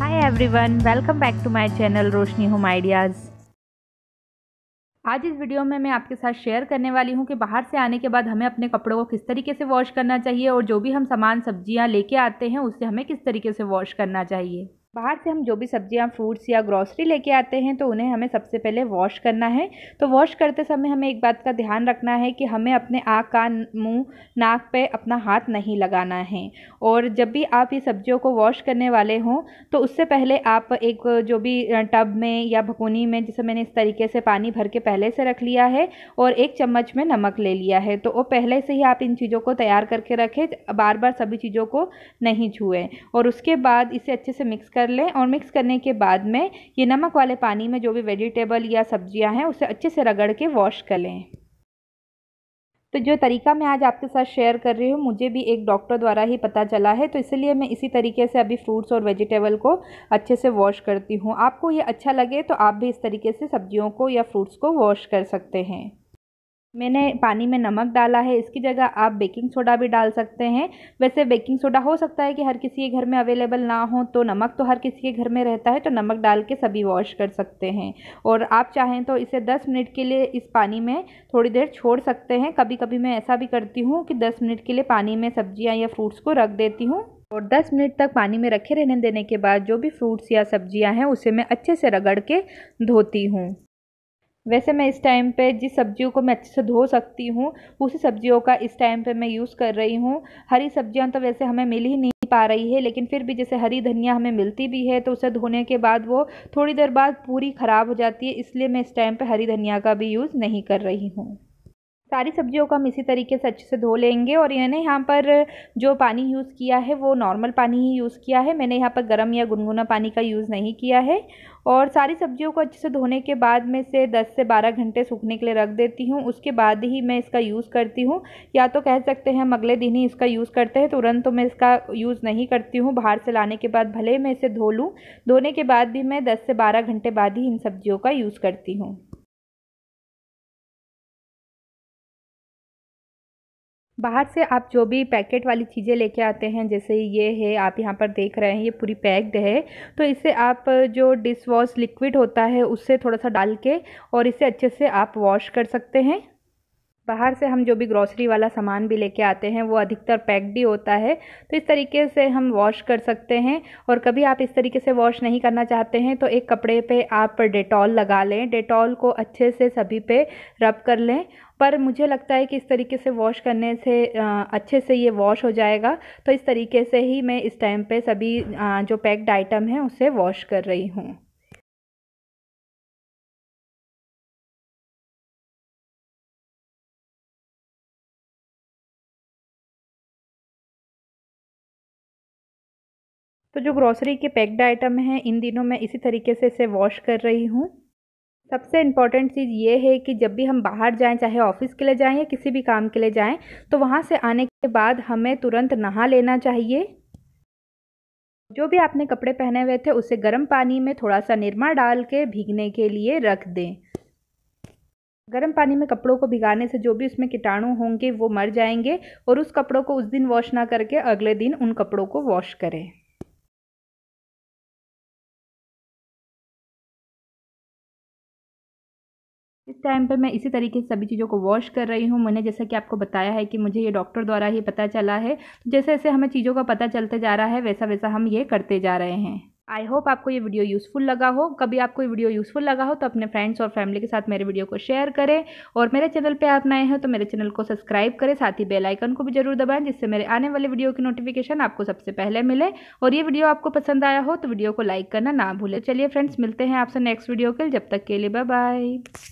hi everyone welcome back to my channel Roshni home ideas आज इस video में मैं आपके साथ शेयर करने वाली हूँ कि बाहर से आने के बाद हमें अपने कपड़ों को किस तरीके से वॉश करना चाहिए और जो भी हम सामान सब्जियाँ लेके आते हैं उसे हमें किस तरीके से वॉश करना चाहिए बाहर से हम जो भी सब्जियां फ्रूट्स या ग्रॉसरी लेके आते हैं तो उन्हें हमें सबसे पहले वॉश करना है तो वॉश करते समय हमें एक बात का ध्यान रखना है कि हमें अपने आँख का मुंह नाक पे अपना हाथ नहीं लगाना है और जब भी आप ये सब्जियों को वॉश करने वाले हों तो उससे पहले आप एक जो भी टब में या भकूनी में जिसे मैंने इस तरीके से पानी भर के पहले से रख लिया है और एक चम्मच में नमक ले लिया है तो वो पहले से ही आप इन चीज़ों को तैयार करके रखें बार बार सभी चीज़ों को नहीं छुएँ और उसके बाद इसे अच्छे से मिक्स कर कर लें और मिक्स करने के बाद में ये नमक वाले पानी में जो भी वेजिटेबल या सब्जियां हैं उसे अच्छे से रगड़ के वॉश कर लें तो जो तरीका मैं आज आपके साथ शेयर कर रही हूँ मुझे भी एक डॉक्टर द्वारा ही पता चला है तो इसलिए मैं इसी तरीके से अभी फ्रूट्स और वेजिटेबल को अच्छे से वॉश करती हूँ आपको ये अच्छा लगे तो आप भी इस तरीके से सब्जियों को या फ्रूट्स को वॉश कर सकते हैं मैंने पानी में नमक डाला है इसकी जगह आप बेकिंग सोडा भी डाल सकते हैं वैसे बेकिंग सोडा हो सकता है कि हर किसी के घर में अवेलेबल ना हो तो नमक तो हर किसी के घर में रहता है तो नमक डाल के सभी वॉश कर सकते हैं और आप चाहें तो इसे 10 मिनट के लिए इस पानी में थोड़ी देर छोड़ सकते हैं कभी कभी मैं ऐसा भी करती हूँ कि दस मिनट के लिए पानी में सब्जियाँ या फ्रूट्स को रख देती हूँ और 10 मिनट तक पानी में रखे रहने देने के बाद जो भी फ्रूट्स या सब्जियां हैं उसे मैं अच्छे से रगड़ के धोती हूँ वैसे मैं इस टाइम पे जिस सब्जियों को मैं अच्छे से धो सकती हूँ उसी सब्जियों का इस टाइम पे मैं यूज़ कर रही हूँ हरी सब्जियाँ तो वैसे हमें मिल ही नहीं पा रही है लेकिन फिर भी जैसे हरी धनिया हमें मिलती भी है तो उसे धोने के बाद वो थोड़ी देर बाद पूरी ख़राब हो जाती है इसलिए मैं इस टाइम पर हरी धनिया का भी यूज़ नहीं कर रही हूँ सारी सब्जियों को हम इसी तरीके से अच्छे से धो लेंगे और मैंने यहाँ पर जो पानी यूज़ किया है वो नॉर्मल पानी ही यूज़ किया है मैंने यहाँ पर गर्म या गुनगुना पानी का यूज़ नहीं किया है और सारी सब्जियों को अच्छे से धोने के बाद में से 10 से 12 घंटे सूखने के लिए रख देती हूँ उसके बाद ही मैं इसका यूज़ करती हूँ या तो कह सकते हैं हम अगले दिन ही इसका यूज़ करते हैं तुरंत तो मैं इसका यूज़ नहीं करती हूँ बाहर से लाने के बाद भले मैं इसे धो लूँ धोने के बाद भी मैं दस से बारह घंटे बाद ही इन सब्जियों का यूज़ करती हूँ बाहर से आप जो भी पैकेट वाली चीज़ें लेके आते हैं जैसे ये है आप यहाँ पर देख रहे हैं ये पूरी पैक्ड है तो इसे आप जो डिश वॉश लिक्विड होता है उससे थोड़ा सा डाल के और इसे अच्छे से आप वॉश कर सकते हैं बाहर से हम जो भी ग्रॉसरी वाला सामान भी लेके आते हैं वो अधिकतर पैक्ड ही होता है तो इस तरीके से हम वॉश कर सकते हैं और कभी आप इस तरीके से वॉश नहीं करना चाहते हैं तो एक कपड़े पे आप डेटॉल लगा लें डेटॉल को अच्छे से सभी पे रब कर लें पर मुझे लगता है कि इस तरीके से वॉश करने से अच्छे से ये वॉश हो जाएगा तो इस तरीके से ही मैं इस टाइम पर सभी जो पैक्ड आइटम हैं उसे वॉश कर रही हूँ तो जो ग्रॉसरी के पैक्ड आइटम हैं इन दिनों मैं इसी तरीके से इसे वॉश कर रही हूँ सबसे इम्पॉर्टेंट चीज़ ये है कि जब भी हम बाहर जाएं चाहे ऑफिस के लिए जाएं या किसी भी काम के लिए जाएं तो वहाँ से आने के बाद हमें तुरंत नहा लेना चाहिए जो भी आपने कपड़े पहने हुए थे उसे गर्म पानी में थोड़ा सा निरमा डाल के भीगने के लिए रख दें गर्म पानी में कपड़ों को भिगाने से जो भी उसमें कीटाणु होंगे वो मर जाएंगे और उस कपड़ों को उस दिन वॉश ना करके अगले दिन उन कपड़ों को वॉश करें इस टाइम पे मैं इसी तरीके से सभी चीज़ों को वॉश कर रही हूँ मैंने जैसा कि आपको बताया है कि मुझे ये डॉक्टर द्वारा ही पता चला है तो जैसे जैसे हमें चीज़ों का पता चलते जा रहा है वैसा वैसा हम ये करते जा रहे हैं आई होप आपको ये वीडियो यूज़फुल लगा हो कभी आपको ये वीडियो यूज़फुल लगा हो तो अपने फ्रेंड्स और फैमिली के साथ मेरे वीडियो को शेयर करें और मेरे चैनल पे आप नए हैं तो मेरे चैनल को सब्सक्राइब करें साथ ही बेल आइकन को भी जरूर दबाएं जिससे मेरे आने वाले वीडियो की नोटिफिकेशन आपको सबसे पहले मिले और ये वीडियो आपको पसंद आया हो तो वीडियो को लाइक करना ना भूलें चलिए फ्रेंड्स मिलते हैं आपसे नेक्स्ट वीडियो के जब तक के लिए बाय